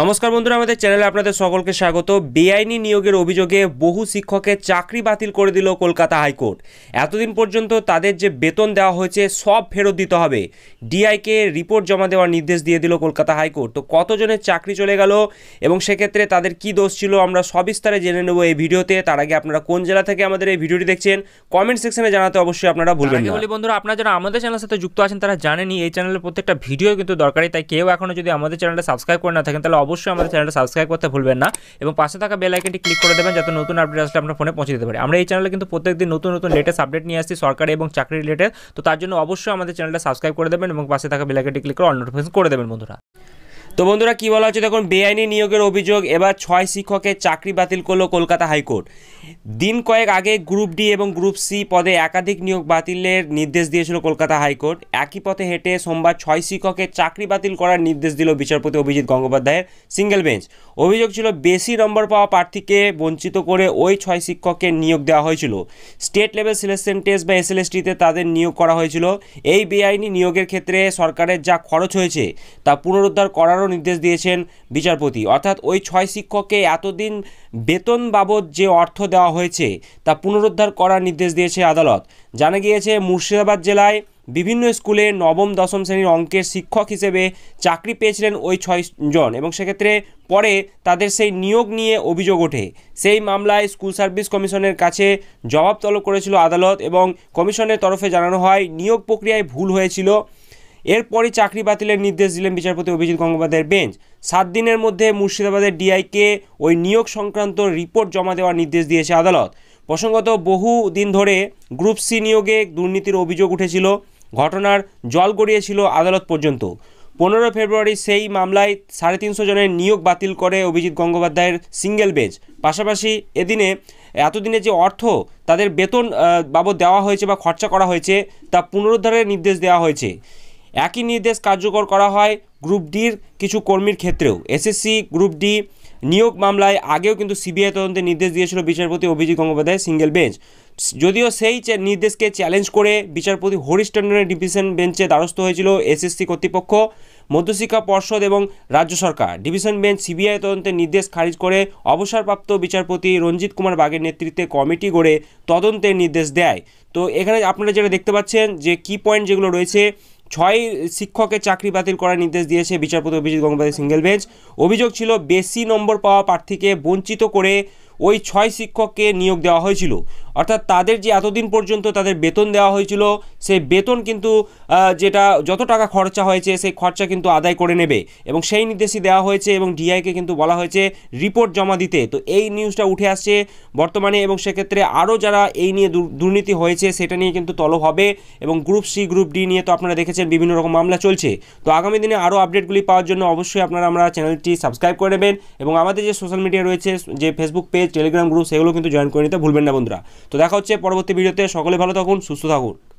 নমস্কার বন্ধুরা আমাদের চ্যানেলে আপনাদের সকলকে স্বাগত বেআইনি নিয়োগের অভিযোগে বহু শিক্ষকের চাকরি বাতিল করে দিল কলকাতা হাইকোর্ট এতদিন পর্যন্ত তাদের যে বেতন দেওয়া হয়েছে সব ফেরত দিতে হবে ডিআইকে রিপোর্ট জমা দেওয়ার নির্দেশ দিয়ে দিল কলকাতা হাইকোর্ট তো কতজনের চাকরি চলে গেল এবং সেক্ষেত্রে তাদের কি দোষ ছিল আমরা সবিস্তারে জেনে নেব এই ভিডিওতে তার আগে আপনারা কোন জেলা থেকে আমাদের এই ভিডিওটি দেখছেন কমেন্ট সেকশনে জানাতে অবশ্যই আপনারা ভুলবেন বলি বন্ধুরা আপনারা যারা আমাদের চ্যানেলের সাথে যুক্ত আছেন তারা জানেনি এই চ্যানেলের প্রত্যেকটা ভিডিও কিন্তু দরকারি তাই কেউ এখনও যদি আমাদের চ্যানেলটা সাবস্ক্রাইব করে না থাকেন তাহলে অবশ্যই আমাদের চ্যানেলটা সাবস্ক্রাইব করতে ভুলবেন না এবং পাশে থাকা বেল আইকনটি ক্লিক করে দেবেন যাতে নতুন আপডেট আসলে আপনার ফোনে পৌঁছে দিতে পারে আমরা এই চ্যানেলে কিন্তু প্রত্যেকদিন নতুন নতুন লেটেস্ট আপডেট নিয়ে আসছি সরকারি এবং চাকরি রিলেটেড তো তার জন্য অবশ্যই আমাদের চ্যানেলটা সাবস্ক্রাইব করে দেবেন এবং পাশে থাকা বেল আইকনটি ক্লিক করে অল নোটিফিকেশন করে দেবেন বন্ধুরা তো বন্ধুরা কী বলা হচ্ছে দেখুন বেআইনি নিয়োগের অভিযোগ এবার ছয় শিক্ষকের চাকরি বাতিল করলো কলকাতা হাইকোর্ট দিন কয়েক আগে গ্রুপ ডি এবং গ্রুপ সি পদে একাধিক নিয়োগ বাতিলের নির্দেশ দিয়েছিল কলকাতা হাইকোর্ট একই পথে হেঁটে সোমবার ছয় শিক্ষকের চাকরি বাতিল করার নির্দেশ দিল বিচারপতি অভিজিৎ গঙ্গোপাধ্যায়ের সিঙ্গেল বেঞ্চ অভিযোগ ছিল বেশি নম্বর পাওয়া প্রার্থীকে বঞ্চিত করে ওই ছয় শিক্ষককে নিয়োগ দেওয়া হয়েছিল স্টেট লেভেল সিলেকশন টেস্ট বা এসটিতে তাদের নিয়োগ করা হয়েছিল এই বেআইনি নিয়োগের ক্ষেত্রে সরকারের যা খরচ হয়েছে তা পুনরুদ্ধার করারও নির্দেশ দিয়েছেন বিচারপতি অর্থাৎ ওই ছয় শিক্ষককে এতদিন বেতন বাবদ যে অর্থ দেওয়া হয়েছে তা পুনরুদ্ধার করার নির্দেশ দিয়েছে আদালত জানা গিয়েছে মুর্শিদাবাদ জেলায় বিভিন্ন স্কুলে নবম দশম শ্রেণীর অঙ্কের শিক্ষক হিসেবে চাকরি পেয়েছিলেন ওই ছয়জন এবং সেক্ষেত্রে পরে তাদের সেই নিয়োগ নিয়ে অভিযোগ ওঠে সেই মামলায় স্কুল সার্ভিস কমিশনের কাছে জবাব তলব করেছিল আদালত এবং কমিশনের তরফে জানানো হয় নিয়োগ প্রক্রিয়ায় ভুল হয়েছিল এরপরই চাকরি বাতিলের নির্দেশ দিলেন বিচারপতি অভিজিৎ গঙ্গোপাধ্যায়ের বেঞ্চ সাত দিনের মধ্যে মুর্শিদাবাদের ডিআইকে ওই নিয়োগ সংক্রান্ত রিপোর্ট জমা দেওয়ার নির্দেশ দিয়েছে আদালত প্রসঙ্গত বহু দিন ধরে গ্রুপ সি নিয়োগে দুর্নীতির অভিযোগ উঠেছিল ঘটনার জল গড়িয়েছিল আদালত পর্যন্ত পনেরো ফেব্রুয়ারি সেই মামলায় সাড়ে তিনশো জনের নিয়োগ বাতিল করে অভিজিৎ গঙ্গোপাধ্যায়ের সিঙ্গেল বেঞ্চ পাশাপাশি এদিনে এতদিনে যে অর্থ তাদের বেতন বাবদ দেওয়া হয়েছে বা খরচা করা হয়েছে তা পুনরুদ্ধারের নির্দেশ দেওয়া হয়েছে একই নির্দেশ কার্যকর করা হয় গ্রুপ ডির কিছু কর্মীর ক্ষেত্রেও এসএসসি গ্রুপ ডি নিয়োগ মামলায় আগেও কিন্তু সিবিআই তদন্তের নির্দেশ দিয়েছিল বিচারপতি অভিজিৎ গঙ্গোপাধ্যায় সিঙ্গেল বেঞ্চ যদিও সেই নির্দেশকে চ্যালেঞ্জ করে বিচারপতি হরিশ টন্ডনের ডিভিশন বেঞ্চে দ্বারস্থ হয়েছিল এসএসসি কর্তৃপক্ষ মধ্যশিক্ষা পর্ষদ এবং রাজ্য সরকার ডিভিশন বেঞ্চ সিবিআই তদন্তের নির্দেশ খারিজ করে অবসরপ্রাপ্ত বিচারপতি রঞ্জিত কুমার বাগের নেতৃত্বে কমিটি গড়ে তদন্তের নির্দেশ দেয় তো এখানে আপনারা যেটা দেখতে পাচ্ছেন যে কি পয়েন্ট যেগুলো রয়েছে ছয় শিক্ষকের চাকরি বাতিল করার নির্দেশ দিয়েছে বিচারপতি অভিজিৎ গঙ্গোপাধ্যায় সিঙ্গেল বেঞ্চ অভিযোগ ছিল বেশি নম্বর পাওয়া প্রার্থীকে বঞ্চিত করে ওই ছয় শিক্ষককে নিয়োগ দেওয়া হয়েছিল অর্থাৎ তাদের যে এতদিন পর্যন্ত তাদের বেতন দেওয়া হয়েছিল সেই বেতন কিন্তু যেটা যত টাকা খরচা হয়েছে সেই খরচা কিন্তু আদায় করে নেবে এবং সেই নির্দেশই দেওয়া হয়েছে এবং ডিআইকে কিন্তু বলা হয়েছে রিপোর্ট জমা দিতে তো এই নিউজটা উঠে আসছে বর্তমানে এবং সেক্ষেত্রে আরও যারা এই নিয়ে দুর্নীতি হয়েছে সেটা নিয়ে কিন্তু তলব হবে এবং গ্রুপ সি গ্রুপ ডি নিয়ে তো আপনারা দেখেছেন বিভিন্ন রকম মামলা চলছে তো আগামী দিনে আরও আপডেটগুলি পাওয়ার জন্য অবশ্যই আপনারা আমরা চ্যানেলটি সাবস্ক্রাইব করে নেবেন এবং আমাদের যে সোশ্যাল মিডিয়া রয়েছে যে ফেসবুক পেজ টেলিগ্রাম গ্রুপ সেগুলো কিন্তু জয়েন করে নিতে ভুলবেন না বন্ধুরা তো দেখা হচ্ছে পরবর্তী ভিডিওতে সকলে ভালো থাকুন সুস্থ থাকুন